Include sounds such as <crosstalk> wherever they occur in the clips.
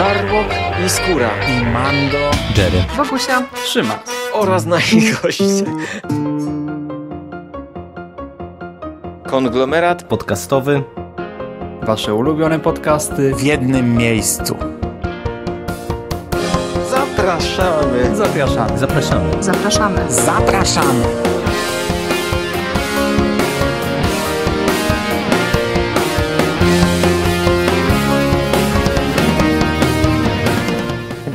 Żarłok i Skóra i Mando, Jerry, Bogusia, trzyma oraz nasi goście. Konglomerat podcastowy. Wasze ulubione podcasty w jednym miejscu. Zapraszamy. Zapraszamy. Zapraszamy. Zapraszamy. Zapraszamy.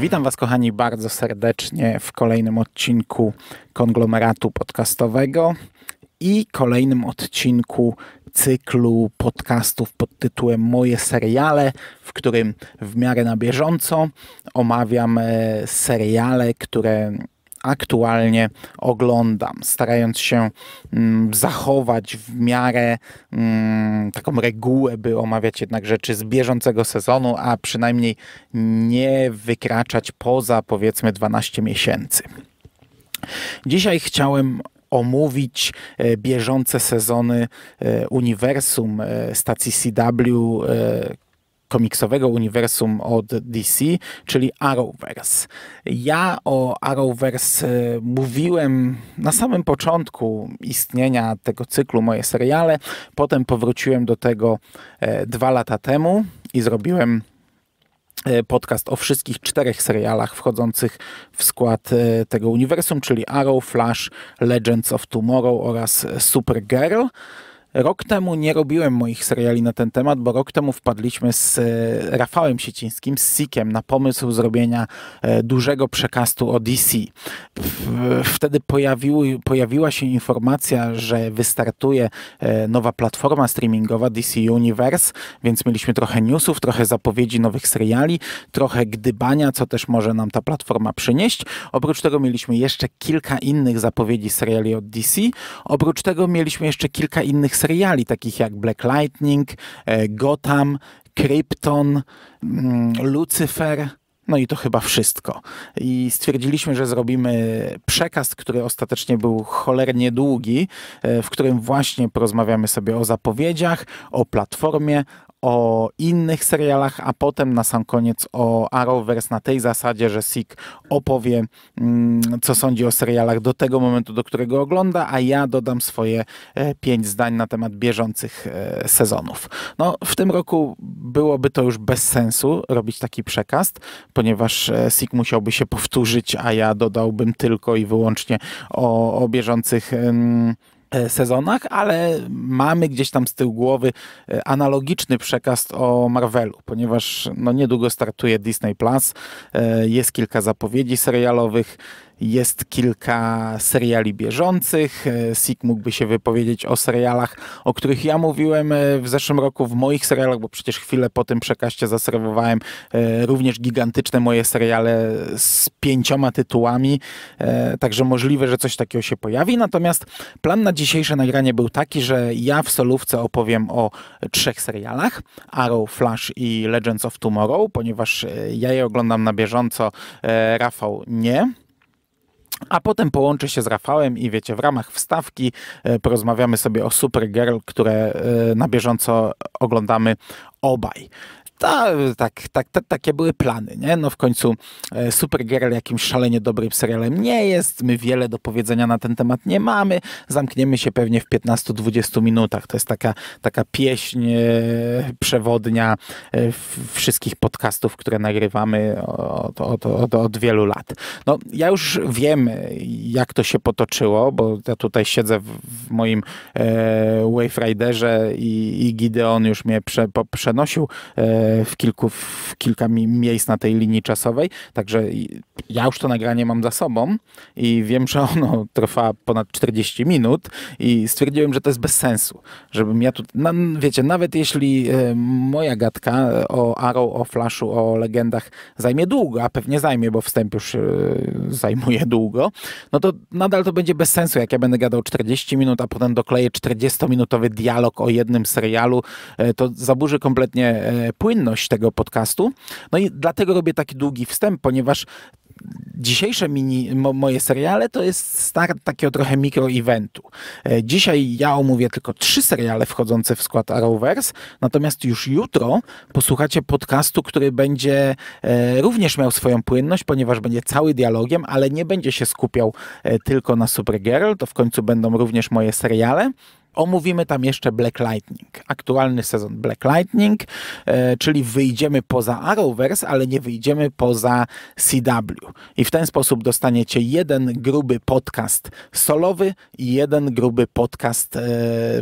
Witam Was, kochani, bardzo serdecznie w kolejnym odcinku konglomeratu podcastowego i kolejnym odcinku cyklu podcastów pod tytułem Moje seriale, w którym w miarę na bieżąco omawiam e, seriale, które aktualnie oglądam, starając się mm, zachować w miarę mm, taką regułę, by omawiać jednak rzeczy z bieżącego sezonu, a przynajmniej nie wykraczać poza powiedzmy 12 miesięcy. Dzisiaj chciałem omówić e, bieżące sezony e, uniwersum e, stacji CW, komiksowego uniwersum od DC, czyli Arrowverse. Ja o Arrowverse e, mówiłem na samym początku istnienia tego cyklu moje seriale, potem powróciłem do tego e, dwa lata temu i zrobiłem e, podcast o wszystkich czterech serialach wchodzących w skład tego uniwersum, czyli Arrow, Flash, Legends of Tomorrow oraz Supergirl. Rok temu nie robiłem moich seriali na ten temat, bo rok temu wpadliśmy z e, Rafałem Siecińskim, z Sikiem, na pomysł zrobienia e, dużego przekastu o DC. Wtedy pojawiły, pojawiła się informacja, że wystartuje e, nowa platforma streamingowa DC Universe, więc mieliśmy trochę newsów, trochę zapowiedzi nowych seriali, trochę gdybania, co też może nam ta platforma przynieść. Oprócz tego mieliśmy jeszcze kilka innych zapowiedzi seriali od DC. Oprócz tego mieliśmy jeszcze kilka innych seriali seriali takich jak Black Lightning, e, Gotham, Krypton, mm, Lucifer. No i to chyba wszystko. I stwierdziliśmy, że zrobimy przekaz, który ostatecznie był cholernie długi, e, w którym właśnie porozmawiamy sobie o zapowiedziach, o platformie, o innych serialach, a potem na sam koniec o Arrowverse na tej zasadzie, że Sik opowie, mm, co sądzi o serialach do tego momentu, do którego ogląda, a ja dodam swoje e, pięć zdań na temat bieżących e, sezonów. No, w tym roku byłoby to już bez sensu robić taki przekaz, ponieważ e, Sik musiałby się powtórzyć, a ja dodałbym tylko i wyłącznie o, o bieżących E, sezonach, ale mamy gdzieś tam z tyłu głowy e, analogiczny przekaz o Marvelu, ponieważ no niedługo startuje Disney Plus, e, jest kilka zapowiedzi serialowych, jest kilka seriali bieżących. E, Sik mógłby się wypowiedzieć o serialach, o których ja mówiłem e, w zeszłym roku w moich serialach, bo przecież chwilę po tym przekaście zaserwowałem e, również gigantyczne moje seriale z pięcioma tytułami. Także możliwe, że coś takiego się pojawi. Natomiast plan na dzisiejsze nagranie był taki, że ja w solówce opowiem o trzech serialach: Arrow, Flash i Legends of Tomorrow, ponieważ ja je oglądam na bieżąco, Rafał nie. A potem połączy się z Rafałem i wiecie, w ramach wstawki e, porozmawiamy sobie o Supergirl, które e, na bieżąco oglądamy obaj. Ta, tak, tak, ta, takie były plany, nie? No w końcu e, Supergirl jakimś szalenie dobrym serialem nie jest, my wiele do powiedzenia na ten temat nie mamy, zamkniemy się pewnie w 15-20 minutach. To jest taka, taka pieśń e, przewodnia e, wszystkich podcastów, które nagrywamy od, od, od, od wielu lat. No ja już wiem, jak to się potoczyło, bo ja tutaj siedzę w, w moim e, Wave Riderze i, i Gideon już mnie prze, po, przenosił e, w, kilku, w kilka miejsc na tej linii czasowej. Także ja już to nagranie mam za sobą i wiem, że ono trwa ponad 40 minut i stwierdziłem, że to jest bez sensu, żebym ja tu, wiecie, nawet jeśli e, moja gadka o Arrow, o Flashu, o legendach zajmie długo, a pewnie zajmie, bo wstęp już e, zajmuje długo, no to nadal to będzie bez sensu, jak ja będę gadał 40 minut, a potem dokleję 40-minutowy dialog o jednym serialu, e, to zaburzy kompletnie płynność płynność tego podcastu. No i dlatego robię taki długi wstęp, ponieważ dzisiejsze mini, mo, moje seriale to jest start takiego trochę mikroeventu. E, dzisiaj ja omówię tylko trzy seriale wchodzące w skład Arrowverse, natomiast już jutro posłuchacie podcastu, który będzie e, również miał swoją płynność, ponieważ będzie cały dialogiem, ale nie będzie się skupiał e, tylko na Supergirl, to w końcu będą również moje seriale. Omówimy tam jeszcze Black Lightning, aktualny sezon Black Lightning, e, czyli wyjdziemy poza Arrowverse, ale nie wyjdziemy poza CW. I w ten sposób dostaniecie jeden gruby podcast solowy i jeden gruby podcast e,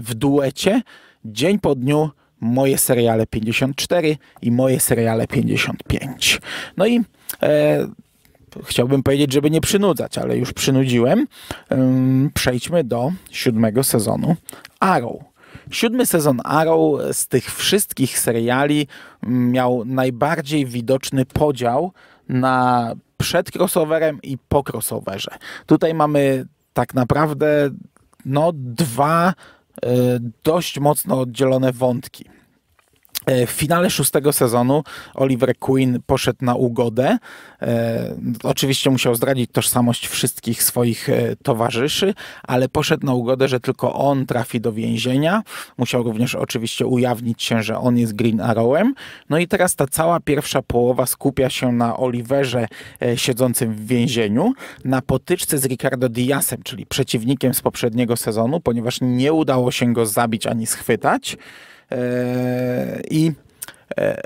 w duecie. Dzień po dniu moje seriale 54 i moje seriale 55. No i e, chciałbym powiedzieć, żeby nie przynudzać, ale już przynudziłem. Przejdźmy do siódmego sezonu Arrow. Siódmy sezon Arrow z tych wszystkich seriali miał najbardziej widoczny podział na przed crossoverem i po crossoverze. Tutaj mamy tak naprawdę no, dwa y, dość mocno oddzielone wątki. E, w finale szóstego sezonu Oliver Queen poszedł na ugodę. E, oczywiście musiał zdradzić tożsamość wszystkich swoich e, towarzyszy, ale poszedł na ugodę, że tylko on trafi do więzienia. Musiał również oczywiście ujawnić się, że on jest Green Arrowem. No i teraz ta cała pierwsza połowa skupia się na Oliverze siedzącym w więzieniu, na potyczce z Ricardo Diasem, czyli przeciwnikiem z poprzedniego sezonu, ponieważ nie udało się go zabić ani schwytać. E, I e,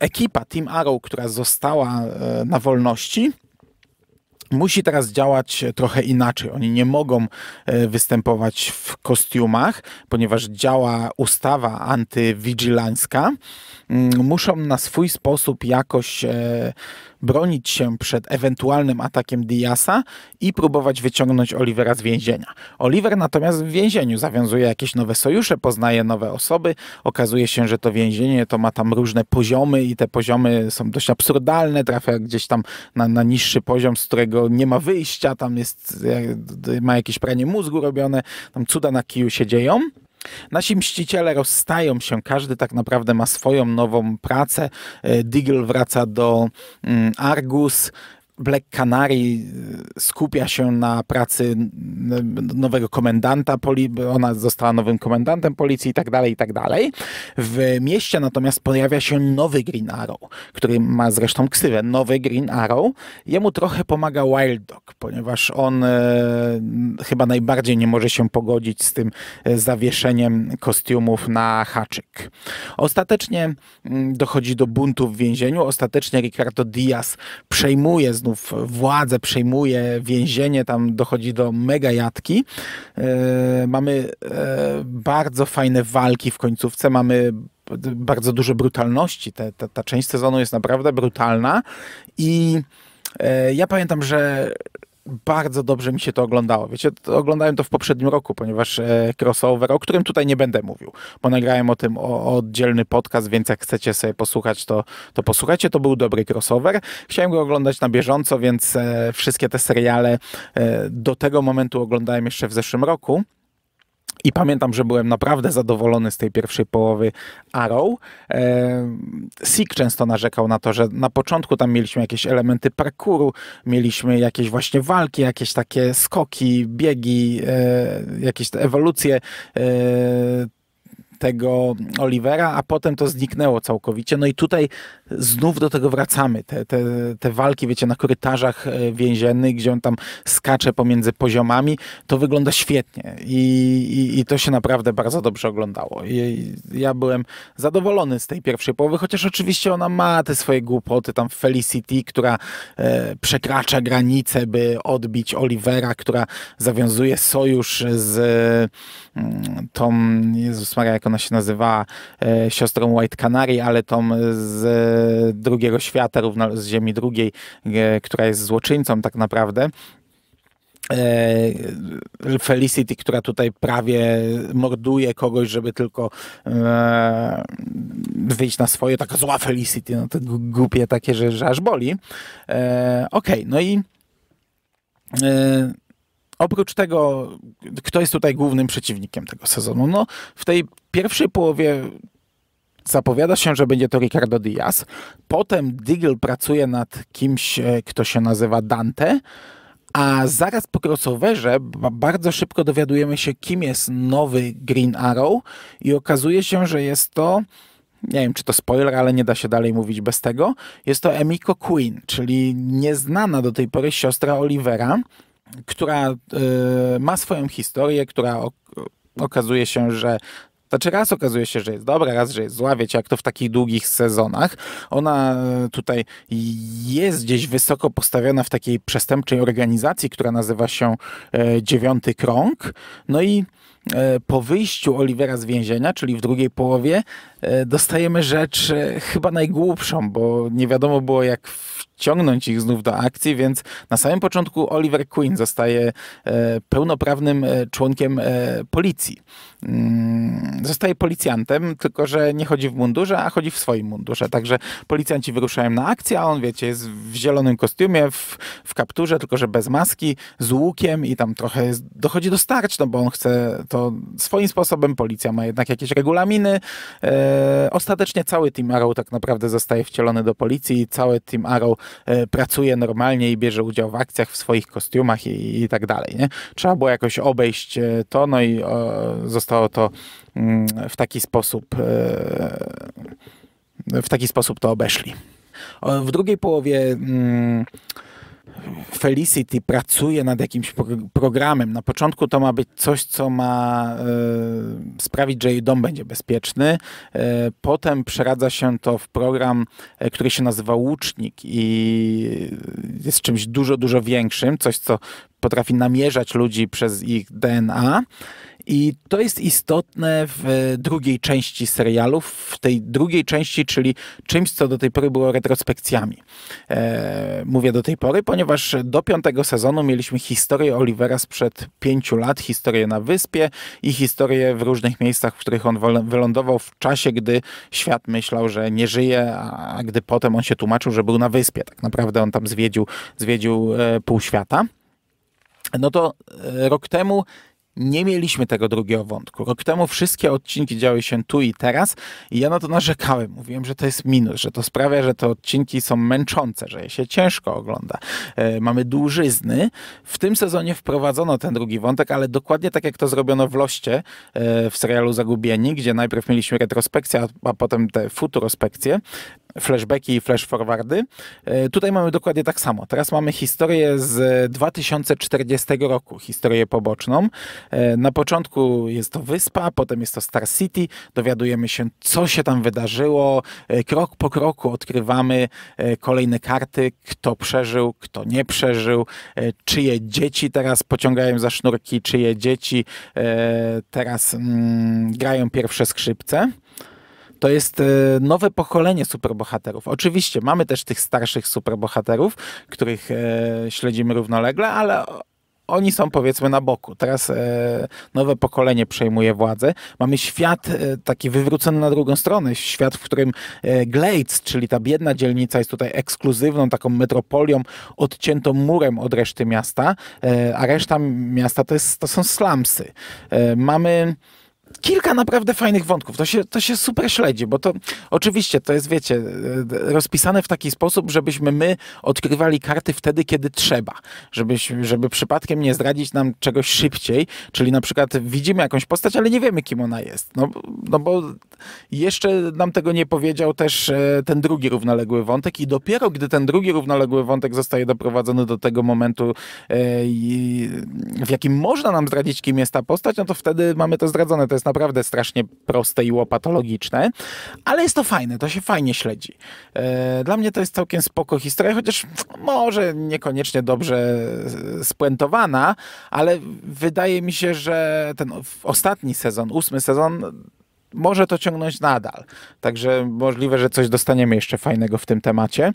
ekipa Team Arrow, która została e, na wolności, musi teraz działać trochę inaczej. Oni nie mogą występować w kostiumach, ponieważ działa ustawa antywigilańska Mm, muszą na swój sposób jakoś e, bronić się przed ewentualnym atakiem Diasa i próbować wyciągnąć Olivera z więzienia. Oliver natomiast w więzieniu zawiązuje jakieś nowe sojusze, poznaje nowe osoby. Okazuje się, że to więzienie to ma tam różne poziomy i te poziomy są dość absurdalne. Trafia gdzieś tam na, na niższy poziom, z którego nie ma wyjścia. Tam jest, e, ma jakieś pranie mózgu robione, tam cuda na kiju się dzieją. Nasi mściciele rozstają się, każdy tak naprawdę ma swoją nową pracę. E, Diggle wraca do mm, Argus, Black Canary y, skupia się na pracy nowego komendanta policji, ona została nowym komendantem policji i tak dalej, i tak dalej. W mieście natomiast pojawia się nowy Green Arrow, który ma zresztą ksywę Nowy Green Arrow. Jemu trochę pomaga Wild Dog, ponieważ on e, chyba najbardziej nie może się pogodzić z tym e, zawieszeniem kostiumów na haczyk. Ostatecznie mm, dochodzi do buntu w więzieniu, ostatecznie Ricardo Diaz przejmuje znów Arabów władzę przejmuje, więzienie, tam dochodzi do mega jatki. E, mamy e, bardzo fajne walki w końcówce, mamy bardzo dużo brutalności. Ta, ta, ta część sezonu jest naprawdę brutalna i e, ja pamiętam, że, bardzo dobrze mi się to oglądało. Wiecie, to oglądałem to w poprzednim roku, ponieważ e, crossover, o którym tutaj nie będę mówił, bo nagrałem o tym o, o oddzielny podcast, więc jak chcecie sobie posłuchać, to, to posłuchajcie. To był dobry crossover. Chciałem go oglądać na bieżąco, więc e, wszystkie te seriale e, do tego momentu oglądałem jeszcze w zeszłym roku. I pamiętam, że byłem naprawdę zadowolony z tej pierwszej połowy Arrow. E, Sik często narzekał na to, że na początku tam mieliśmy jakieś elementy parkuru, mieliśmy jakieś właśnie walki, jakieś takie skoki, biegi, e, jakieś ewolucje e, tego Olivera, a potem to zniknęło całkowicie. No i tutaj znów do tego wracamy. Te, te, te walki, wiecie, na korytarzach e, więziennych, gdzie on tam skacze pomiędzy poziomami, to wygląda świetnie i, i, i to się naprawdę bardzo dobrze oglądało. I, ja byłem zadowolony z tej pierwszej połowy, chociaż oczywiście ona ma te swoje głupoty, tam Felicity, która e, przekracza granice, by odbić Olivera, która zawiązuje sojusz z e, tą, Jezus Maria, jak ona się nazywała, e, siostrą White Canary, ale tą z e, drugiego świata, równo z ziemi drugiej, e, która jest złoczyńcą tak naprawdę. Felicity, która tutaj prawie morduje kogoś, żeby tylko wyjść na swoje, taka zła Felicity, no to głupie takie, że, że aż boli. Okej, okay, no i Oprócz tego, kto jest tutaj głównym przeciwnikiem tego sezonu? No, w tej pierwszej połowie zapowiada się, że będzie to Ricardo Diaz. Potem Diggle pracuje nad kimś, e, kto się nazywa Dante. A zaraz po crossoverze bardzo szybko dowiadujemy się, kim jest nowy Green Arrow i okazuje się, że jest to, nie wiem czy to spoiler, ale nie da się dalej mówić bez tego, jest to Emiko Queen, czyli nieznana do tej pory siostra Olivera, która e, ma swoją historię, która okazuje się, że znaczy raz okazuje się, że jest dobra, raz, że jest zła, wiecie, jak to w takich długich sezonach. Ona e, tutaj jest gdzieś wysoko postawiona w takiej przestępczej organizacji, która nazywa się e, Dziewiąty Krąg. No i po wyjściu Olivera z więzienia, czyli w drugiej połowie, dostajemy rzecz chyba najgłupszą, bo nie wiadomo było jak w ciągnąć ich znów do akcji, więc na samym początku Oliver Queen zostaje e, pełnoprawnym e, członkiem e, policji. Mm, zostaje policjantem, tylko że nie chodzi w mundurze, a chodzi w swoim mundurze. Także policjanci wyruszają na akcję, a on, wiecie, jest w zielonym kostiumie, w, w kapturze, tylko że bez maski, z łukiem i tam trochę dochodzi do starć, no bo on chce to swoim sposobem. Policja ma jednak jakieś regulaminy. ostatecznie cały Team Arrow tak naprawdę zostaje wcielony do policji i cały Team Arrow E, pracuje normalnie i bierze udział w akcjach w swoich kostiumach i, i tak dalej. Nie? Trzeba było jakoś obejść e, to, no i zostało to mm, w taki sposób e, w taki sposób to obeszli. W drugiej połowie mm, Felicity pracuje nad jakimś programem. Na początku to ma być coś, co ma y, sprawić, że jej dom będzie bezpieczny. Y, potem przeradza się to w program, e, który się nazywa Łucznik i jest czymś dużo, dużo większym. Coś, co potrafi namierzać ludzi przez ich DNA. I to jest istotne w e, drugiej części serialu, w tej drugiej części, czyli czymś, co do tej pory było retrospekcjami. E, mówię do tej pory, ponieważ do piątego sezonu mieliśmy historię Olivera sprzed pięciu lat, historię na wyspie i historię w różnych miejscach, w których on wylądował w czasie, gdy świat myślał, że nie żyje, a gdy potem on się tłumaczył, że był na wyspie. Tak naprawdę on tam zwiedził, zwiedził e, pół świata. No to e, rok temu nie mieliśmy tego drugiego wątku. Rok temu wszystkie odcinki działy się tu i teraz i ja na to narzekałem. Mówiłem, że to jest minus, że to sprawia, że te odcinki są męczące, że je się ciężko ogląda. E, mamy dłużyzny. W tym sezonie wprowadzono ten drugi wątek, ale dokładnie tak jak to zrobiono w Loście, e, w serialu Zagubieni, gdzie najpierw mieliśmy retrospekcję, a, a potem te futurospekcje flashbacki i flash forwardy. E, tutaj mamy dokładnie tak samo. Teraz mamy historię z 2040 roku, historię poboczną, E, na początku jest to wyspa, potem jest to Star City, dowiadujemy się, co się tam wydarzyło. E, krok po kroku odkrywamy e, kolejne karty, kto przeżył, kto nie przeżył, czyje dzieci teraz pociągają za sznurki, czyje dzieci teraz mm, grają pierwsze skrzypce. To jest nowe pokolenie superbohaterów. Oczywiście mamy też tych starszych superbohaterów, których śledzimy równolegle, ale oni są powiedzmy na boku. Teraz e, nowe pokolenie przejmuje władzę. Mamy świat e, taki wywrócony na drugą stronę. Świat, w którym e, Glades, czyli ta biedna dzielnica jest tutaj ekskluzywną taką metropolią, odciętą murem od reszty miasta, a reszta miasta to, jest, to są slumsy. Mamy kilka naprawdę fajnych wątków. To się, to się super śledzi, bo to oczywiście to jest, wiecie, e, rozpisane w taki sposób, żebyśmy my odkrywali karty wtedy, kiedy trzeba. Żeby, żeby przypadkiem nie zdradzić nam czegoś szybciej, czyli na przykład widzimy jakąś postać, ale nie wiemy, kim ona jest. No, no bo jeszcze nam tego nie powiedział też e, ten drugi równoległy wątek i dopiero gdy ten drugi równoległy wątek zostaje doprowadzony do tego momentu, e, w jakim można nam zdradzić, kim jest ta postać, no to wtedy mamy to zdradzone. To jest naprawdę strasznie proste i łopatologiczne, ale jest to fajne, to się fajnie śledzi. E, dla mnie to jest całkiem spoko historia, chociaż może niekoniecznie dobrze e, spuentowana, ale wydaje mi się, że ten ostatni sezon, ósmy sezon może to ciągnąć nadal. Także możliwe, że coś dostaniemy jeszcze fajnego w tym temacie.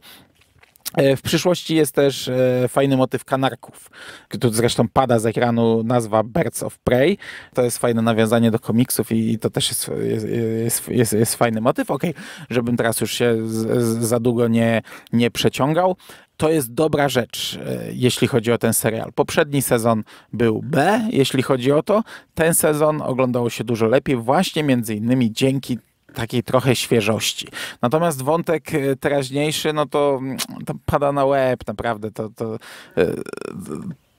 E, w przyszłości jest też e, fajny motyw kanarków. Tu zresztą pada z ekranu nazwa Birds of Prey. To jest fajne nawiązanie do komiksów i to też jest, jest, jest, jest, jest fajny motyw. Okej, okay, żebym teraz już się z, z, za długo nie, nie przeciągał to jest dobra rzecz, e, jeśli chodzi o ten serial. Poprzedni sezon był B, jeśli chodzi o to. Ten sezon oglądało się dużo lepiej, właśnie między innymi dzięki takiej trochę świeżości. Natomiast wątek e, teraźniejszy, no to, mm, to pada na łeb, naprawdę. To, to, e,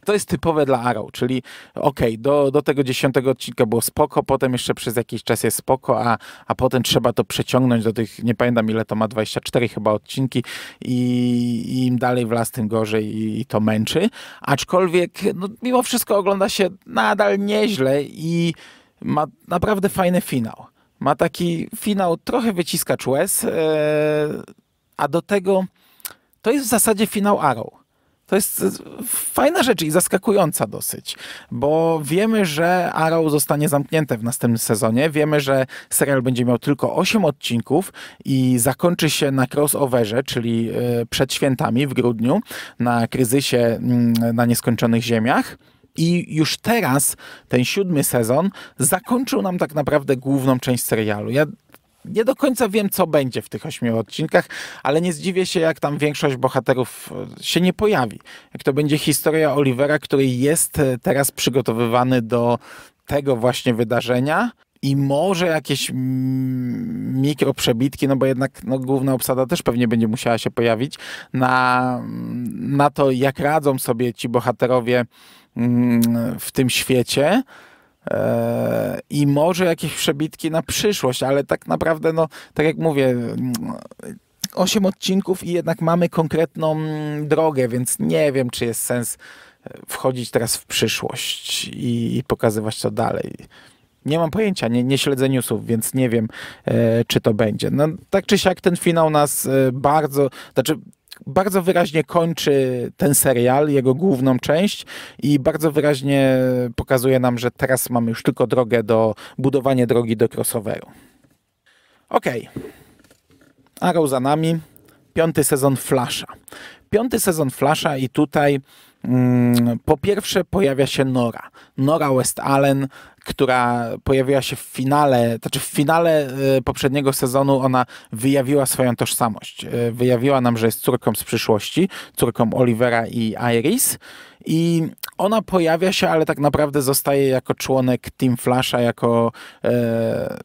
to jest typowe dla Arrow, czyli okej, okay, do, do tego dziesiątego odcinka było spoko, potem jeszcze przez jakiś czas jest spoko, a, a potem trzeba to przeciągnąć do tych, nie pamiętam ile to ma, 24 chyba odcinki i, i im dalej las tym gorzej i, i to męczy. Aczkolwiek no, mimo wszystko ogląda się nadal nieźle i ma naprawdę fajny finał ma taki finał, trochę wyciskacz łez, e, a do tego to jest w zasadzie finał Arrow. To jest fajna rzecz i zaskakująca dosyć, bo wiemy, że Arrow zostanie zamknięte w następnym sezonie. Wiemy, że serial będzie miał tylko 8 odcinków i zakończy się na crossoverze, czyli e, przed świętami w grudniu, na kryzysie mm, na nieskończonych ziemiach. I już teraz ten siódmy sezon zakończył nam tak naprawdę główną część serialu. Ja nie do końca wiem, co będzie w tych ośmiu odcinkach, ale nie zdziwię się, jak tam większość bohaterów e, się nie pojawi. Jak to będzie historia Olivera, który jest e, teraz przygotowywany do tego właśnie wydarzenia, i może jakieś mm, mikroprzebitki, no bo jednak no, główna obsada też pewnie będzie musiała się pojawić, na, na to, jak radzą sobie ci bohaterowie mm, w tym świecie e, i może jakieś przebitki na przyszłość, ale tak naprawdę, no, tak jak mówię, mm, osiem odcinków i jednak mamy konkretną drogę, więc nie wiem, czy jest sens e, wchodzić teraz w przyszłość i pokazywać to dalej nie mam pojęcia, nie, nie śledzę newsów, więc nie wiem, e, czy to będzie. No, tak czy siak ten finał nas e, bardzo, znaczy bardzo wyraźnie kończy ten serial, jego główną część i bardzo wyraźnie pokazuje nam, że teraz mamy już tylko drogę do budowania drogi do crossoveru. Okej. Okay. Arrow za nami. Piąty sezon Flasha. Piąty sezon Flasha i tutaj Mm, po pierwsze pojawia się Nora. Nora West Allen, która pojawiła się w finale, znaczy w finale y, poprzedniego sezonu ona wyjawiła swoją tożsamość. Y, wyjawiła nam, że jest córką z przyszłości, córką Olivera i Iris i ona pojawia się, ale tak naprawdę zostaje jako członek Team Flasha, jako e,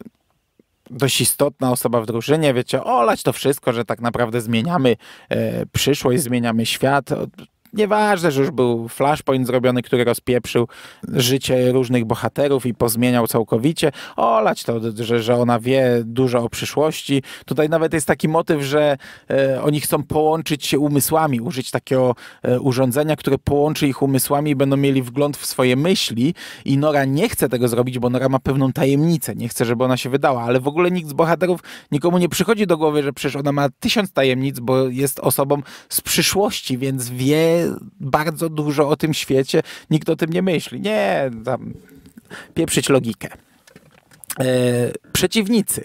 dość istotna osoba w drużynie. Wiecie, olać to wszystko, że tak naprawdę zmieniamy e, przyszłość, zmieniamy świat Nieważne, że już był flashpoint zrobiony, który rozpieprzył życie różnych bohaterów i pozmieniał całkowicie. Olać to, że, że ona wie dużo o przyszłości. Tutaj nawet jest taki motyw, że e, oni chcą połączyć się umysłami, użyć takiego e, urządzenia, które połączy ich umysłami i będą mieli wgląd w swoje myśli. I Nora nie chce tego zrobić, bo Nora ma pewną tajemnicę. Nie chce, żeby ona się wydała, ale w ogóle nikt z bohaterów nikomu nie przychodzi do głowy, że przecież ona ma tysiąc tajemnic, bo jest osobą z przyszłości, więc wie bardzo dużo o tym świecie, nikt o tym nie myśli. Nie, tam pieprzyć logikę. E, przeciwnicy.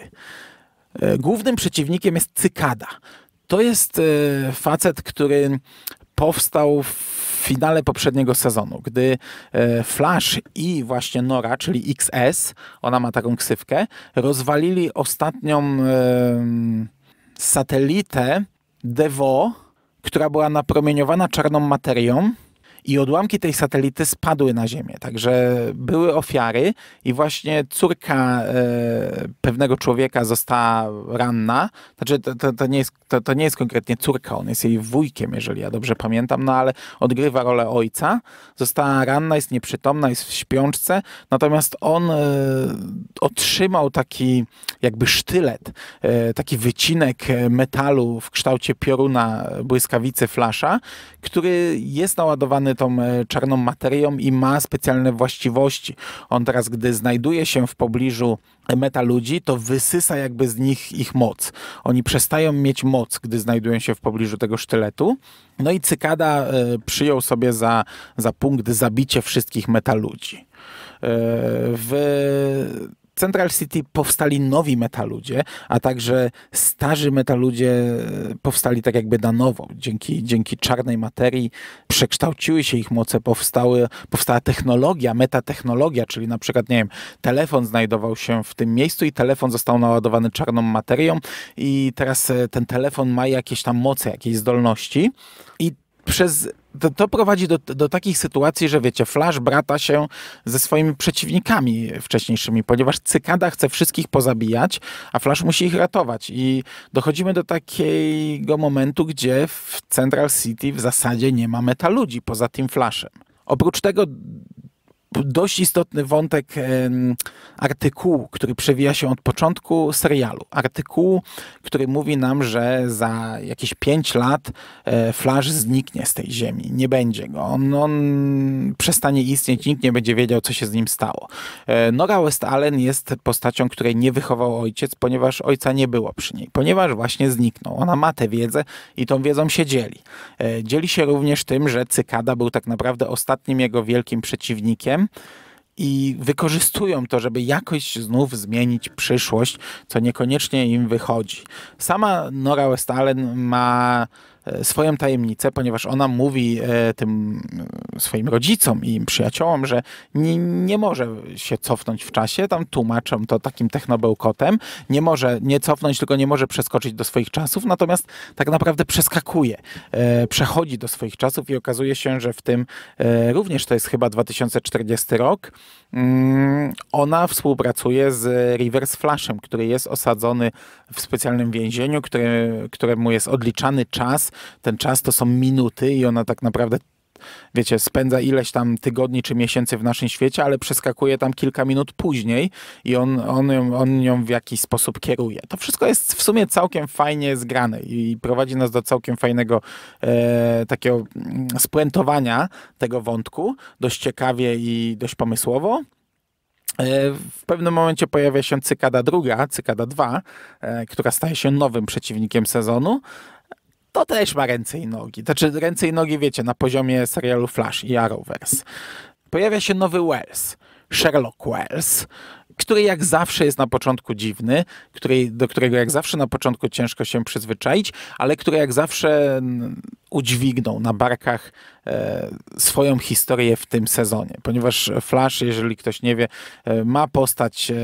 E, głównym przeciwnikiem jest cykada. To jest e, facet, który powstał w finale poprzedniego sezonu, gdy Flash i właśnie Nora, czyli XS, ona ma taką ksywkę, rozwalili ostatnią satelitę Devo, która była napromieniowana czarną materią, i odłamki tej satelity spadły na Ziemię. Także były ofiary i właśnie córka e, pewnego człowieka została ranna. Znaczy, to, to, to, nie jest, to, to nie jest konkretnie córka, on jest jej wujkiem, jeżeli ja dobrze pamiętam, no ale odgrywa rolę ojca. Została ranna, jest nieprzytomna, jest w śpiączce, natomiast on e, otrzymał taki jakby sztylet, e, taki wycinek e, metalu w kształcie pioruna błyskawicy flasza, który jest naładowany tą e, czarną materią i ma specjalne właściwości. On teraz, gdy znajduje się w pobliżu meta ludzi, to wysysa jakby z nich ich moc. Oni przestają mieć moc, gdy znajdują się w pobliżu tego sztyletu. No i cykada e, przyjął sobie za, za punkt zabicie wszystkich metaludzi. E, w Central City powstali nowi metaludzie, a także starzy metaludzie e, powstali tak jakby na nowo. Dzięki, dzięki czarnej materii przekształciły się ich moce, powstały, powstała technologia, metatechnologia, czyli na przykład, nie wiem, telefon znajdował się w tym miejscu i telefon został naładowany czarną materią i teraz e, ten telefon ma jakieś tam moce, jakieś zdolności i przez to, to, prowadzi do, do takich sytuacji, że wiecie, Flash brata się ze swoimi przeciwnikami wcześniejszymi, ponieważ cykada chce wszystkich pozabijać, a Flash musi ich ratować. I dochodzimy do takiego momentu, gdzie w Central City w zasadzie nie ma meta ludzi poza tym Flashem. Oprócz tego dość istotny wątek artykułu, który przewija się od początku serialu. Artykułu, który mówi nam, że za jakieś 5 lat e, Flash zniknie z tej ziemi. Nie będzie go. On, on przestanie istnieć, nikt nie będzie wiedział, co się z nim stało. E, Nora West Allen jest postacią, której nie wychował ojciec, ponieważ ojca nie było przy niej, ponieważ właśnie zniknął. Ona ma tę wiedzę i tą wiedzą się dzieli. E, dzieli się również tym, że Cykada był tak naprawdę ostatnim jego wielkim przeciwnikiem, i wykorzystują to, żeby jakoś znów zmienić przyszłość, co niekoniecznie im wychodzi. Sama Nora Westalen ma E, swoją tajemnicę, ponieważ ona mówi e, tym e, swoim rodzicom i przyjaciołom, że nie, nie może się cofnąć w czasie, tam tłumaczą to takim technobełkotem, nie może nie cofnąć, tylko nie może przeskoczyć do swoich czasów, natomiast tak naprawdę przeskakuje, przechodzi do swoich czasów i okazuje się, że w tym również to jest chyba 2040 rok, mm, ona współpracuje z Rivers Flashem, który jest osadzony w specjalnym więzieniu, który, któremu jest odliczany czas ten czas to są minuty i ona tak naprawdę wiecie, spędza ileś tam tygodni czy miesięcy w naszym świecie, ale przeskakuje tam kilka minut później i on, on, ją, on ją w jakiś sposób kieruje. To wszystko jest w sumie całkiem fajnie zgrane i prowadzi nas do całkiem fajnego e, takiego mm, spuentowania tego wątku, dość ciekawie i dość pomysłowo. E, w pewnym momencie pojawia się cykada druga, cykada dwa, e, która staje się nowym przeciwnikiem sezonu to też ma ręce i nogi. Znaczy ręce i nogi, wiecie, na poziomie serialu Flash i Arrowverse. Pojawia się nowy Wells, Sherlock Wells, który jak zawsze jest na początku dziwny, który, do którego jak zawsze na początku ciężko się przyzwyczaić, ale który jak zawsze udźwignął na barkach e, swoją historię w tym sezonie. Ponieważ Flash, jeżeli ktoś nie wie, e, ma postać e,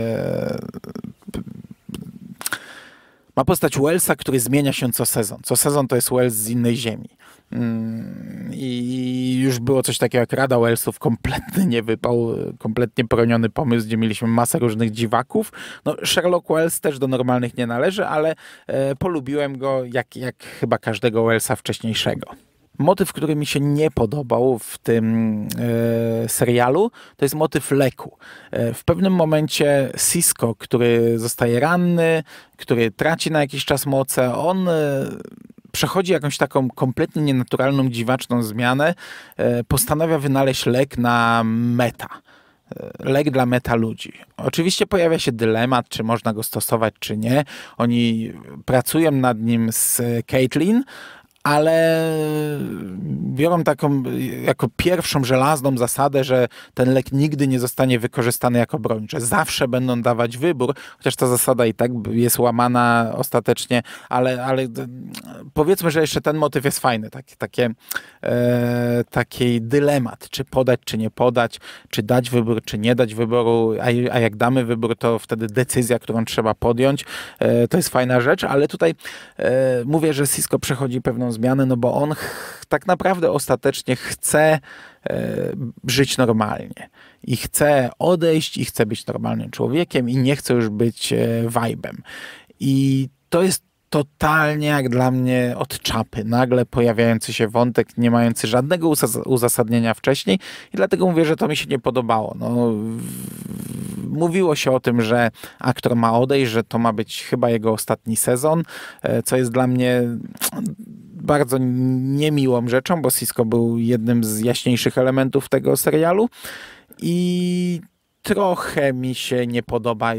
ma postać Wellsa, który zmienia się co sezon. Co sezon to jest Wells z innej ziemi. Mm, I już było coś takiego jak Rada Wellsów, kompletny niewypał, kompletnie poroniony pomysł, gdzie mieliśmy masę różnych dziwaków. No, Sherlock Wells też do normalnych nie należy, ale e, polubiłem go jak, jak chyba każdego Wellsa wcześniejszego. Motyw, który mi się nie podobał w tym e, serialu, to jest motyw leku. E, w pewnym momencie Cisco, który zostaje ranny, który traci na jakiś czas moce, on e, przechodzi jakąś taką kompletnie nienaturalną, dziwaczną zmianę, e, postanawia wynaleźć lek na meta e, lek dla meta ludzi. Oczywiście pojawia się dylemat, czy można go stosować, czy nie. Oni pracują nad nim z Caitlin, ale biorą taką jako pierwszą żelazną zasadę, że ten lek nigdy nie zostanie wykorzystany jako broń, że zawsze będą dawać wybór, chociaż ta zasada i tak jest łamana ostatecznie, ale, ale powiedzmy, że jeszcze ten motyw jest fajny, taki, takie, e, taki dylemat, czy podać, czy nie podać, czy dać wybór, czy nie dać wyboru, a, a jak damy wybór, to wtedy decyzja, którą trzeba podjąć, e, to jest fajna rzecz, ale tutaj e, mówię, że Cisco przechodzi pewną zmianę, no bo on tak naprawdę ostatecznie chce e, żyć normalnie. I chce odejść, i chce być normalnym człowiekiem, i nie chce już być e, wajbem. I to jest totalnie jak dla mnie od czapy, nagle pojawiający się wątek, nie mający żadnego uzasadnienia wcześniej i dlatego mówię, że to mi się nie podobało. No, mówiło się o tym, że aktor ma odejść, że to ma być chyba jego ostatni sezon, e, co jest dla mnie bardzo niemiłą rzeczą, bo Cisco był jednym z jaśniejszych elementów tego serialu i trochę mi się nie podoba,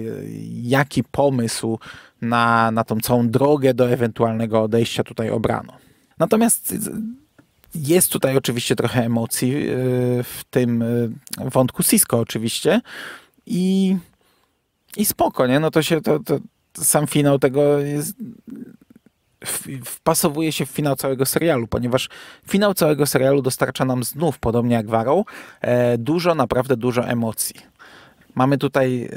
jaki pomysł na, na tą całą drogę do ewentualnego odejścia tutaj obrano. Natomiast jest tutaj oczywiście trochę emocji e, w tym e, wątku Cisco oczywiście i, i spoko, nie? No to się to, to sam finał tego jest, wpasowuje się w finał całego serialu, ponieważ finał całego serialu dostarcza nam znów, podobnie jak Warą, e, dużo, naprawdę dużo emocji. Mamy tutaj e,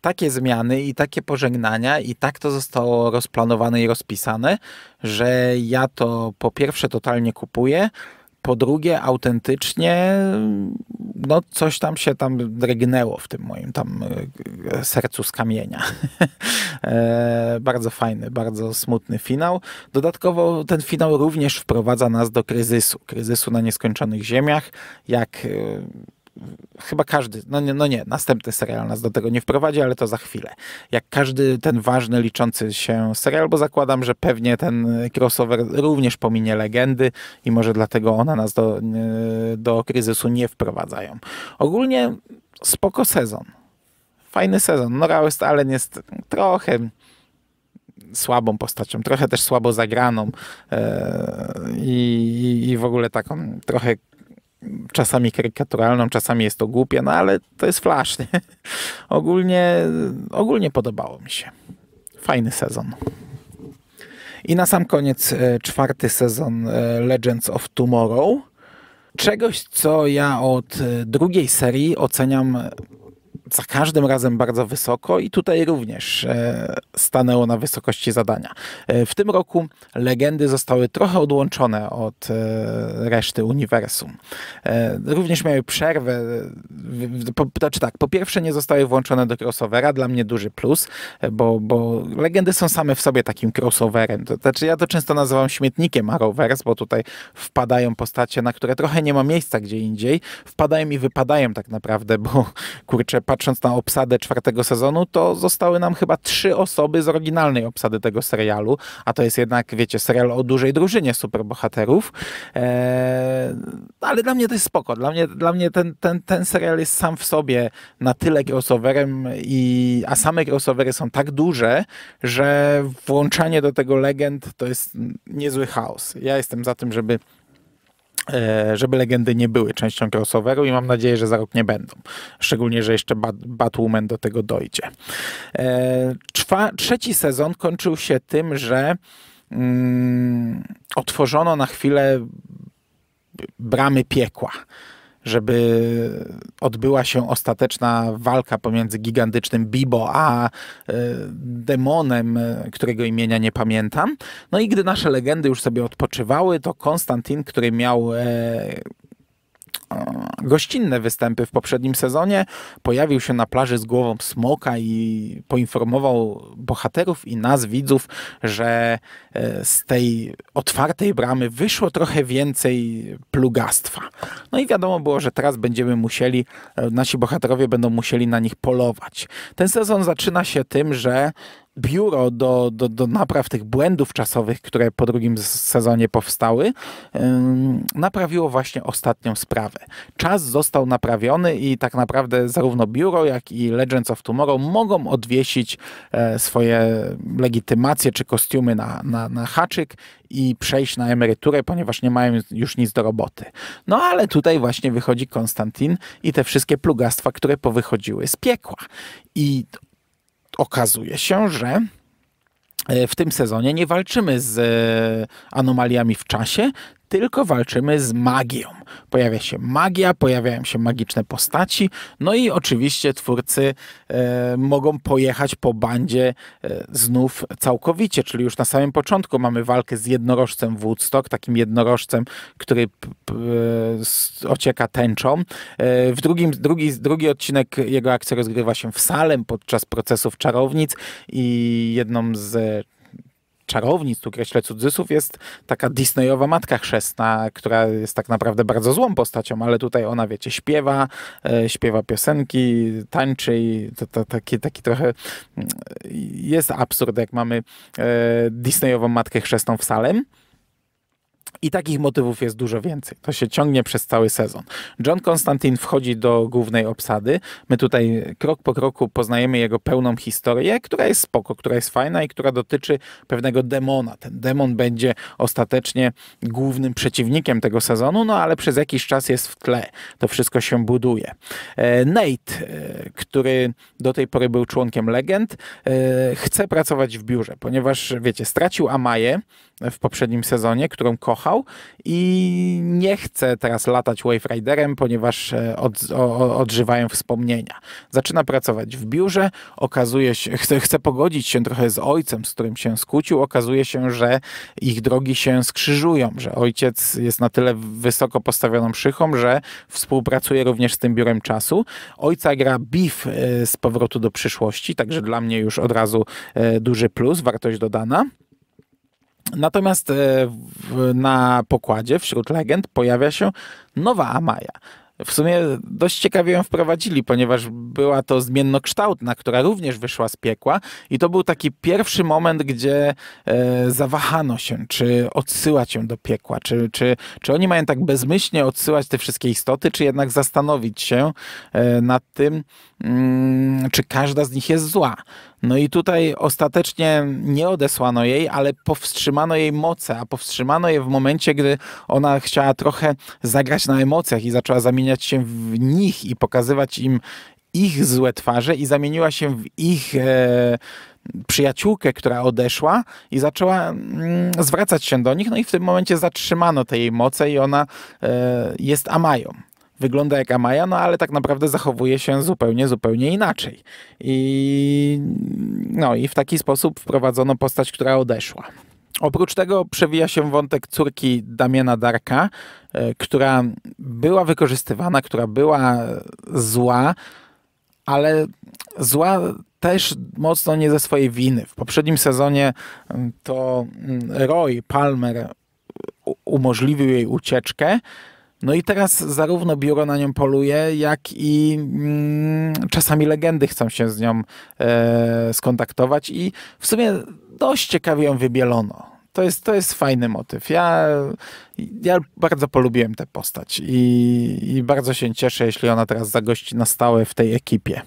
takie zmiany i takie pożegnania, i tak to zostało rozplanowane i rozpisane, że ja to po pierwsze totalnie kupuję, po drugie autentycznie no coś tam się tam drgnęło w tym moim tam e, sercu z kamienia. <laughs> E, bardzo fajny, bardzo smutny finał. Dodatkowo ten finał również wprowadza nas do kryzysu, kryzysu na nieskończonych ziemiach, jak e, chyba każdy, no nie, no nie, następny serial nas do tego nie wprowadzi, ale to za chwilę. Jak każdy ten ważny, liczący się serial, bo zakładam, że pewnie ten crossover również pominie legendy i może dlatego ona nas do, do kryzysu nie wprowadzają. Ogólnie spoko sezon. Fajny sezon. Nora West jest trochę słabą postacią, trochę też słabo zagraną e, i, i w ogóle taką trochę czasami karykaturalną, czasami jest to głupie, no ale to jest flash. Nie? <laughs> Ogólnie, ogólnie podobało mi się. Fajny sezon. I na sam koniec e, czwarty sezon e, Legends of Tomorrow. Czegoś, co ja od e, drugiej serii oceniam za każdym razem bardzo wysoko i tutaj również e, stanęło na wysokości zadania. E, w tym roku legendy zostały trochę odłączone od e, reszty uniwersum. Również miały przerwę, znaczy tak, po pierwsze nie zostały włączone do crossovera, dla mnie duży plus, bo, bo legendy są same w sobie takim crossoverem. To znaczy ja to często nazywam śmietnikiem Arrowverse, bo tutaj wpadają postacie, na które trochę nie ma miejsca gdzie indziej, wpadają i wypadają tak naprawdę, bo kurczę, patrz patrząc na obsadę czwartego sezonu, to zostały nam chyba trzy osoby z oryginalnej obsady tego serialu, a to jest jednak, wiecie, serial o dużej drużynie superbohaterów. Eee, ale dla mnie to jest spoko. Dla mnie, dla mnie ten, ten, ten serial jest sam w sobie na tyle crossoverem, i, a same crossovery są tak duże, że włączanie do tego legend to jest niezły chaos. Ja jestem za tym, żeby E, żeby legendy nie były częścią crossoveru i mam nadzieję, że za rok nie będą. Szczególnie, że jeszcze Bat Batwoman do tego dojdzie. E, trzeci sezon kończył się tym, że mm, otworzono na chwilę bramy piekła żeby odbyła się ostateczna walka pomiędzy gigantycznym Bibo a e, demonem, e, którego imienia nie pamiętam. No i gdy nasze legendy już sobie odpoczywały, to Konstantin, który miał e, gościnne występy w poprzednim sezonie. Pojawił się na plaży z głową smoka i poinformował bohaterów i nas, widzów, że e, z tej otwartej bramy wyszło trochę więcej plugastwa. No i wiadomo było, że teraz będziemy musieli, e, nasi bohaterowie będą musieli na nich polować. Ten sezon zaczyna się tym, że biuro do, do, do napraw tych błędów czasowych, które po drugim sezonie powstały, naprawiło właśnie ostatnią sprawę. Czas został naprawiony i tak naprawdę zarówno biuro, jak i Legends of Tomorrow mogą odwiesić e, swoje legitymacje czy kostiumy na, na, na haczyk i przejść na emeryturę, ponieważ nie mają już nic do roboty. No ale tutaj właśnie wychodzi Konstantin i te wszystkie plugastwa, które powychodziły z piekła. I okazuje się, że e, w tym sezonie nie walczymy z e, anomaliami w czasie, tylko walczymy z magią. Pojawia się magia, pojawiają się magiczne postaci, no i oczywiście twórcy e, mogą pojechać po bandzie e, znów całkowicie, czyli już na samym początku mamy walkę z jednorożcem Woodstock, takim jednorożcem, który p, p, e, ocieka tęczą. E, w drugim, drugi, drugi odcinek jego akcja rozgrywa się w Salem podczas procesów czarownic i jedną z czarownic, tu kreślę cudzysłów, jest taka Disneyowa matka chrzestna, która jest tak naprawdę bardzo złą postacią, ale tutaj ona, wiecie, śpiewa, e, śpiewa piosenki, tańczy i to, to, taki, taki trochę mm, jest absurd, jak mamy e, Disneyową matkę chrzestną w Salem, i takich motywów jest dużo więcej. To się ciągnie przez cały sezon. John Constantine wchodzi do głównej obsady. My tutaj krok po kroku poznajemy jego pełną historię, która jest spoko, która jest fajna i która dotyczy pewnego demona. Ten demon będzie ostatecznie głównym przeciwnikiem tego sezonu, no ale przez jakiś czas jest w tle. To wszystko się buduje. E, Nate, e, który do tej pory był członkiem Legend, e, chce pracować w biurze, ponieważ, wiecie, stracił Amaję w poprzednim sezonie, którą kocha i nie chce teraz latać Wave Riderem, ponieważ e, od, o, odżywają wspomnienia. Zaczyna pracować w biurze, okazuje się, chce, chce pogodzić się trochę z ojcem, z którym się skłócił, okazuje się, że ich drogi się skrzyżują, że ojciec jest na tyle wysoko postawioną szychą, że współpracuje również z tym biurem czasu. Ojca gra Beef e, z powrotu do przyszłości, także dla mnie już od razu e, duży plus, wartość dodana. Natomiast e, na pokładzie wśród legend pojawia się nowa Amaja. W sumie dość ciekawie ją wprowadzili, ponieważ była to zmiennokształtna, która również wyszła z piekła, i to był taki pierwszy moment, gdzie e, zawahano się, czy odsyłać ją do piekła, czy, czy, czy oni mają tak bezmyślnie odsyłać te wszystkie istoty, czy jednak zastanowić się e, nad tym, Mm, czy każda z nich jest zła. No i tutaj ostatecznie nie odesłano jej, ale powstrzymano jej moce, a powstrzymano je w momencie, gdy ona chciała trochę zagrać na emocjach i zaczęła zamieniać się w nich i pokazywać im ich złe twarze i zamieniła się w ich e, przyjaciółkę, która odeszła i zaczęła mm, zwracać się do nich. No i w tym momencie zatrzymano tej jej moce i ona e, jest Amają wygląda jak Amaya, no ale tak naprawdę zachowuje się zupełnie, zupełnie inaczej. I, no, i w taki sposób wprowadzono postać, która odeszła. Oprócz tego przewija się wątek córki Damiana Darka, e, która była wykorzystywana, która była zła, ale zła też mocno nie ze swojej winy. W poprzednim sezonie mm, to mm, Roy Palmer e, umożliwił jej ucieczkę, no i teraz zarówno biuro na nią poluje, jak i mm, czasami legendy chcą się z nią e, skontaktować i w sumie dość ciekawie ją wybielono. To jest, to jest fajny motyw. Ja, ja bardzo polubiłem tę postać i, i bardzo się cieszę, jeśli ona teraz zagości na stałe w tej ekipie.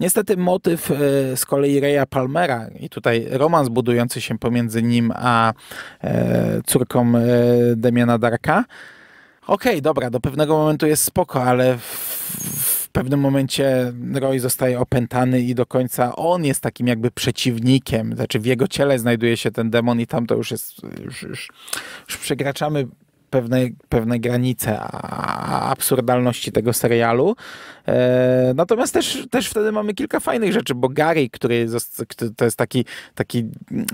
Niestety motyw e, z kolei Reja Palmera i tutaj romans budujący się pomiędzy nim a e, córką e, Demiana Darka okej, okay, dobra, do pewnego momentu jest spoko, ale w pewnym momencie Roy zostaje opętany i do końca on jest takim jakby przeciwnikiem, znaczy w jego ciele znajduje się ten demon i tam to już jest, już, już, już przekraczamy pewne, pewne granice absurdalności tego serialu E, natomiast też, też wtedy mamy kilka fajnych rzeczy, bo Gary, który, to jest taki, taki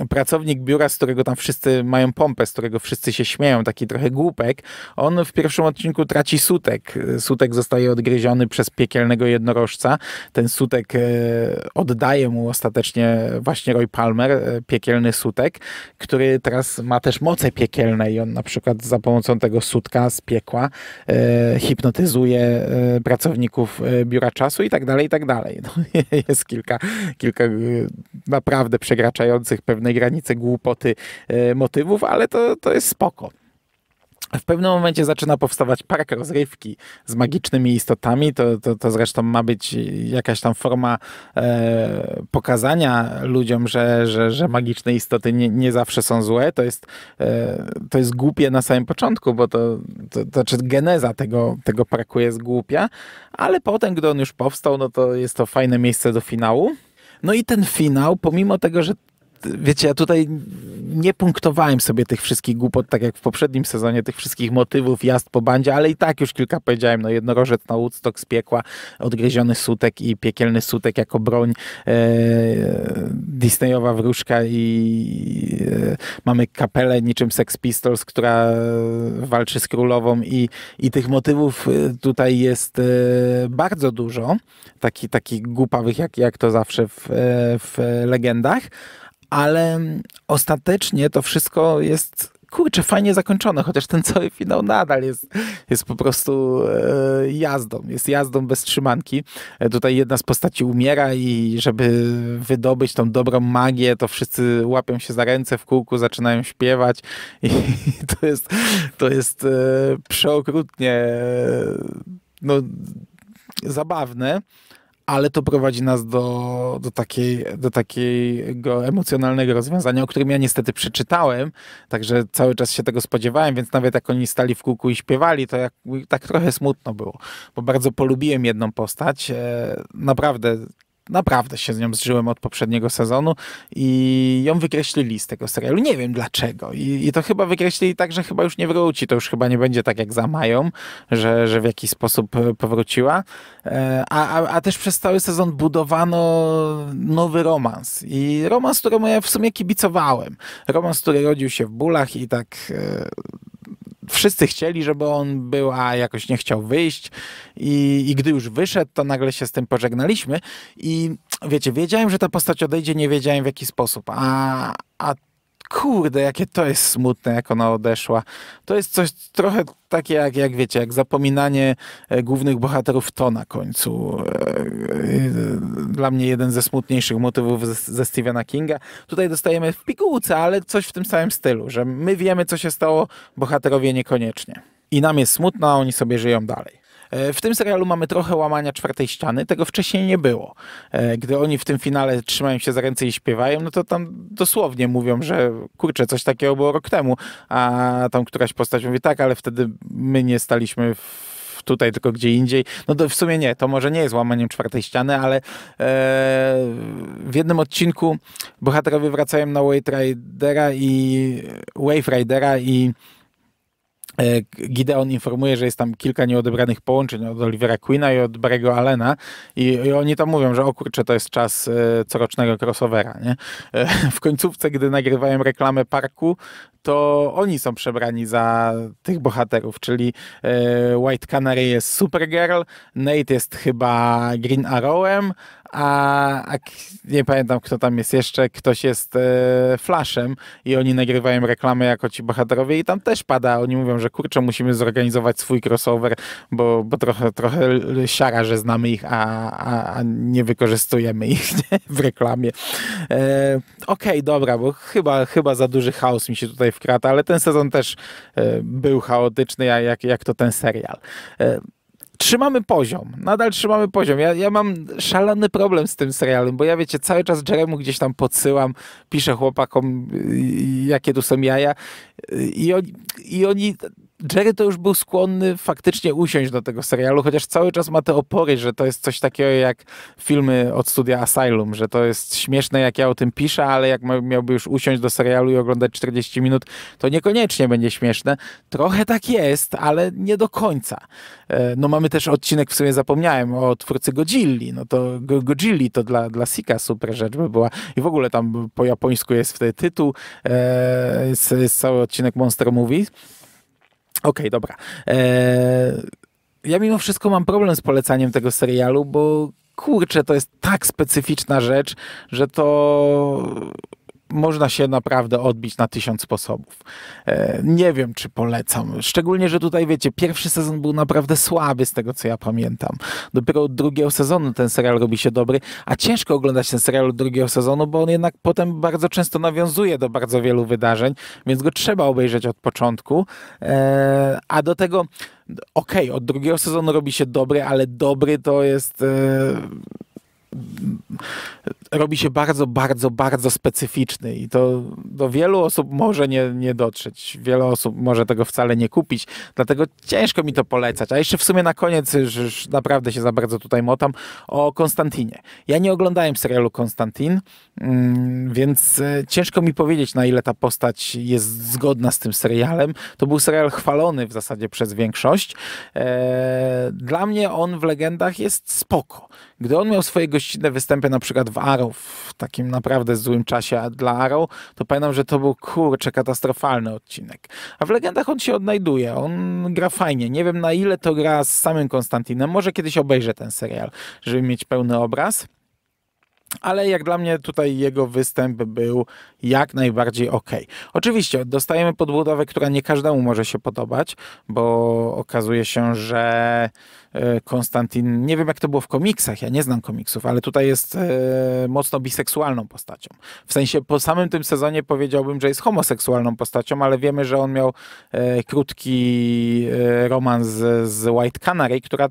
pracownik biura, z którego tam wszyscy mają pompę, z którego wszyscy się śmieją, taki trochę głupek, on w pierwszym odcinku traci sutek. Sutek zostaje odgryziony przez piekielnego jednorożca. Ten sutek e, oddaje mu ostatecznie właśnie Roy Palmer, e, piekielny sutek, który teraz ma też moce piekielne i on na przykład za pomocą tego sutka z piekła hipnotyzuje pracowników E, biura Czasu i tak dalej, i tak dalej. <laughs> No, jest kilka, kilka e, naprawdę przekraczających pewne granice głupoty e, motywów, ale to, to jest spoko. W pewnym momencie zaczyna powstawać park rozrywki z magicznymi istotami. To, to, to zresztą ma być jakaś tam forma e, pokazania ludziom, że, że, że magiczne istoty nie, nie zawsze są złe. To jest, e, to jest głupie na samym początku, bo to, to, to znaczy geneza tego, tego parku jest głupia, ale potem, gdy on już powstał, no to jest to fajne miejsce do finału. No i ten finał, pomimo tego, że wiecie, ja tutaj nie punktowałem sobie tych wszystkich głupot, tak jak w poprzednim sezonie, tych wszystkich motywów, jazd po bandzie, ale i tak już kilka powiedziałem, no jednorożec na Woodstock z piekła, odgryziony sutek i piekielny sutek jako broń, e, Disneyowa wróżka i e, mamy kapelę niczym Sex Pistols, która walczy z królową i, i tych motywów e, tutaj jest e, bardzo dużo, taki, takich głupawych, jak, jak to zawsze w, e, w legendach, ale mm, ostatecznie to wszystko jest kurczę, fajnie zakończone, chociaż ten cały finał nadal jest, jest po prostu e, jazdą, jest jazdą bez trzymanki. E, tutaj jedna z postaci umiera i żeby wydobyć tą dobrą magię, to wszyscy łapią się za ręce w kółku, zaczynają śpiewać <laughs> i to jest, to jest e, przeokrutnie no, zabawne, ale to prowadzi nas do, do, takiej, do takiego emocjonalnego rozwiązania, o którym ja niestety przeczytałem, także cały czas się tego spodziewałem, więc nawet jak oni stali w kółku i śpiewali, to jak, tak trochę smutno było, bo bardzo polubiłem jedną postać. E, naprawdę naprawdę się z nią zżyłem od poprzedniego sezonu i ją wykreślili z tego serialu. Nie wiem dlaczego. I, i to chyba wykreślili tak, że chyba już nie wróci. To już chyba nie będzie tak jak za Mają, że, że w jakiś sposób e, powróciła. E, a, a, a też przez cały sezon budowano nowy romans. I romans, któremu ja w sumie kibicowałem. Romans, który rodził się w bólach i tak e, wszyscy chcieli, żeby on był, a jakoś nie chciał wyjść I, i gdy już wyszedł, to nagle się z tym pożegnaliśmy i wiecie, wiedziałem, że ta postać odejdzie, nie wiedziałem w jaki sposób, a, a kurde, jakie to jest smutne, jak ona odeszła. To jest coś trochę takie jak, jak wiecie, jak zapominanie e, głównych bohaterów to na końcu. E, e, dla mnie jeden ze smutniejszych motywów ze, Stephena Kinga. Tutaj dostajemy w pigułce, ale coś w tym samym stylu, że my wiemy, co się stało, bohaterowie niekoniecznie. I nam jest smutno, a oni sobie żyją dalej. E, w tym serialu mamy trochę łamania czwartej ściany, tego wcześniej nie było. E, gdy oni w tym finale trzymają się za ręce i śpiewają, no to tam dosłownie mówią, że kurczę, coś takiego było rok temu, a tam któraś postać mówi tak, ale wtedy my nie staliśmy w tutaj, tylko gdzie indziej. No to w sumie nie, to może nie jest łamaniem czwartej ściany, ale e, w jednym odcinku bohaterowie wracają na Wave Ridera i Wave Ridera i E, Gideon informuje, że jest tam kilka nieodebranych połączeń od Olivera Queena i od Barry'ego Allena I, i, oni tam mówią, że o kurczę, to jest czas e, corocznego crossovera. Nie? E, <laughs> w końcówce, gdy nagrywałem reklamę parku, to oni są przebrani za tych bohaterów, czyli White Canary jest Supergirl, Nate jest chyba Green Arrowem, a, a, nie pamiętam, kto tam jest jeszcze, ktoś jest e, Flashem i oni nagrywają reklamy jako ci bohaterowie i tam też pada, oni mówią, że kurczę, musimy zorganizować swój crossover, bo, bo trochę, trochę siara, że znamy ich, a, a, a nie wykorzystujemy ich <laughs> nie? w reklamie. E, Okej, okay, dobra, bo chyba, chyba za duży chaos mi się tutaj wkrata, ale ten sezon też e, był chaotyczny, jak, jak to ten serial. E, trzymamy poziom, nadal trzymamy poziom. Ja, ja mam szalony problem z tym serialem, bo ja wiecie, cały czas Jeremu gdzieś tam podsyłam, piszę chłopakom, y, y, jakie tu są jaja y, i oni, i oni Jerry to już był skłonny faktycznie usiąść do tego serialu, chociaż cały czas ma te opory, że to jest coś takiego jak filmy od studia Asylum, że to jest śmieszne, jak ja o tym piszę, ale jak miałby już usiąść do serialu i oglądać 40 minut, to niekoniecznie będzie śmieszne. Trochę tak jest, ale nie do końca. E, no mamy też odcinek, w sumie zapomniałem, o twórcy Godzilli. No to Godzilli to dla, dla Sika super rzecz by była. I w ogóle tam po japońsku jest wtedy tytuł, jest, jest cały odcinek Monster Movie. Okej, okay, dobra. E, ja mimo wszystko mam problem z polecaniem tego serialu, bo kurczę, to jest tak specyficzna rzecz, że to można się naprawdę odbić na tysiąc sposobów. E, nie wiem, czy polecam. Szczególnie, że tutaj wiecie, pierwszy sezon był naprawdę słaby, z tego co ja pamiętam. Dopiero od drugiego sezonu ten serial robi się dobry, a ciężko oglądać ten serial od drugiego sezonu, bo on jednak potem bardzo często nawiązuje do bardzo wielu wydarzeń, więc go trzeba obejrzeć od początku. E, a do tego, okej, okay, od drugiego sezonu robi się dobry, ale dobry to jest e, robi się bardzo, bardzo, bardzo specyficzny i to do wielu osób może nie, nie dotrzeć. Wiele osób może tego wcale nie kupić, dlatego ciężko mi to polecać. A jeszcze w sumie na koniec, już naprawdę się za bardzo tutaj motam, o Konstantinie. Ja nie oglądałem serialu Konstantin, Mm, więc e, ciężko mi powiedzieć, na ile ta postać jest zgodna z tym serialem. To był serial chwalony w zasadzie przez większość. E, dla mnie on w legendach jest spoko. Gdy on miał swoje gościnne występy, na przykład w Arrow, w takim naprawdę złym czasie dla Arrow, to pamiętam, że to był kurczę katastrofalny odcinek. A w legendach on się odnajduje, on gra fajnie. Nie wiem na ile to gra z samym Konstantinem. Może kiedyś obejrzę ten serial, żeby mieć pełny obraz ale jak dla mnie tutaj jego występ był jak najbardziej ok. Oczywiście dostajemy podbudowę, która nie każdemu może się podobać, bo okazuje się, że e, Konstantin, nie wiem jak to było w komiksach, ja nie znam komiksów, ale tutaj jest e, mocno biseksualną postacią. W sensie po samym tym sezonie powiedziałbym, że jest homoseksualną postacią, ale wiemy, że on miał e, krótki romans z White Canary, która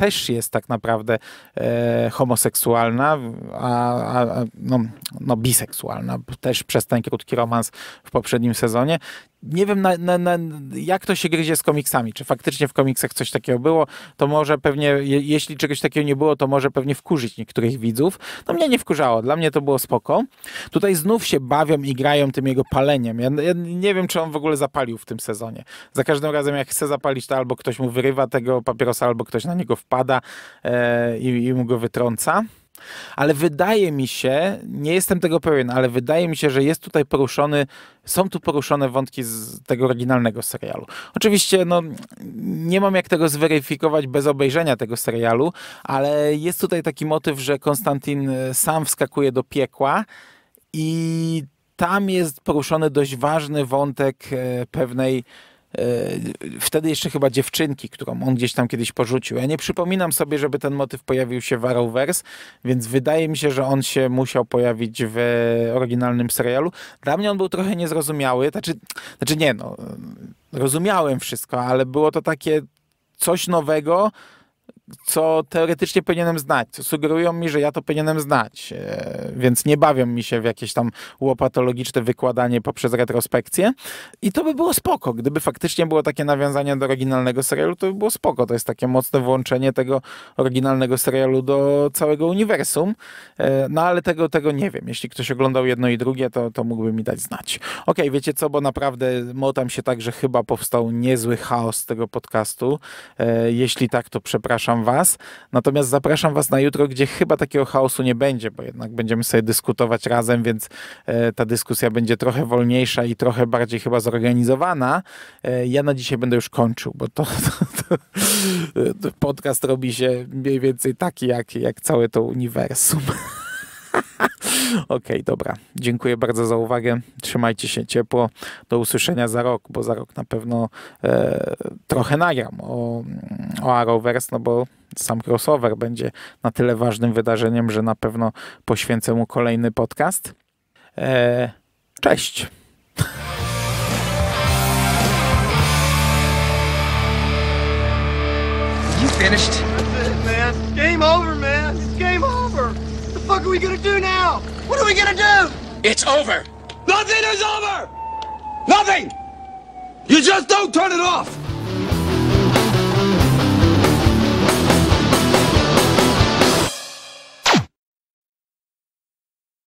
też jest tak naprawdę e, homoseksualna, a, a no, no, biseksualna. Też przez ten krótki romans w poprzednim sezonie nie wiem na, na, na, jak to się gryzie z komiksami, czy faktycznie w komiksach coś takiego było, to może pewnie, je, jeśli czegoś takiego nie było, to może pewnie wkurzyć niektórych widzów. No mnie nie wkurzało, dla mnie to było spoko. Tutaj znów się bawią i grają tym jego paleniem. Ja, ja nie wiem, czy on w ogóle zapalił w tym sezonie. Za każdym razem, jak chce zapalić, to albo ktoś mu wyrywa tego papierosa, albo ktoś na niego wpada e, i, i mu go wytrąca. Ale wydaje mi się, nie jestem tego pewien, ale wydaje mi się, że jest tutaj poruszony, są tu poruszone wątki z tego oryginalnego serialu. Oczywiście no, nie mam jak tego zweryfikować bez obejrzenia tego serialu, ale jest tutaj taki motyw, że Konstantin e, sam wskakuje do piekła i tam jest poruszony dość ważny wątek e, pewnej E, wtedy jeszcze chyba dziewczynki, którą on gdzieś tam kiedyś porzucił. Ja nie przypominam sobie, żeby ten motyw pojawił się w Arrowverse, więc wydaje mi się, że on się musiał pojawić w oryginalnym serialu. Dla mnie on był trochę niezrozumiały, znaczy, znaczy nie no, rozumiałem wszystko, ale było to takie coś nowego, co teoretycznie powinienem znać, co sugerują mi, że ja to powinienem znać, e, więc nie bawią mi się w jakieś tam łopatologiczne wykładanie poprzez retrospekcję i to by było spoko, gdyby faktycznie było takie nawiązanie do oryginalnego serialu, to by było spoko, to jest takie mocne włączenie tego oryginalnego serialu do całego uniwersum, e, no ale tego, tego nie wiem, jeśli ktoś oglądał jedno i drugie, to, to mógłby mi dać znać. Ok, wiecie co, bo naprawdę motam się tak, że chyba powstał niezły chaos tego podcastu, e, jeśli tak, to przepraszam Was. Natomiast zapraszam Was na jutro, gdzie chyba takiego chaosu nie będzie, bo jednak będziemy sobie dyskutować razem, więc e, ta dyskusja będzie trochę wolniejsza i trochę bardziej chyba zorganizowana. E, ja na dzisiaj będę już kończył, bo <laughs> to, to, to podcast robi się mniej więcej taki, jak, jak całe to uniwersum. <laughs> <laughs> Okej, okay, dobra. Dziękuję bardzo za uwagę. Trzymajcie się ciepło. Do usłyszenia za rok, bo za rok na pewno e, trochę nagram o, o Arrowverse, no bo sam crossover będzie na tyle ważnym wydarzeniem, że na pewno poświęcę mu kolejny podcast. E, cześć! You finished? are we gonna do now? What are we gonna do? It's over. Nothing is over! Nothing! You just don't turn it off!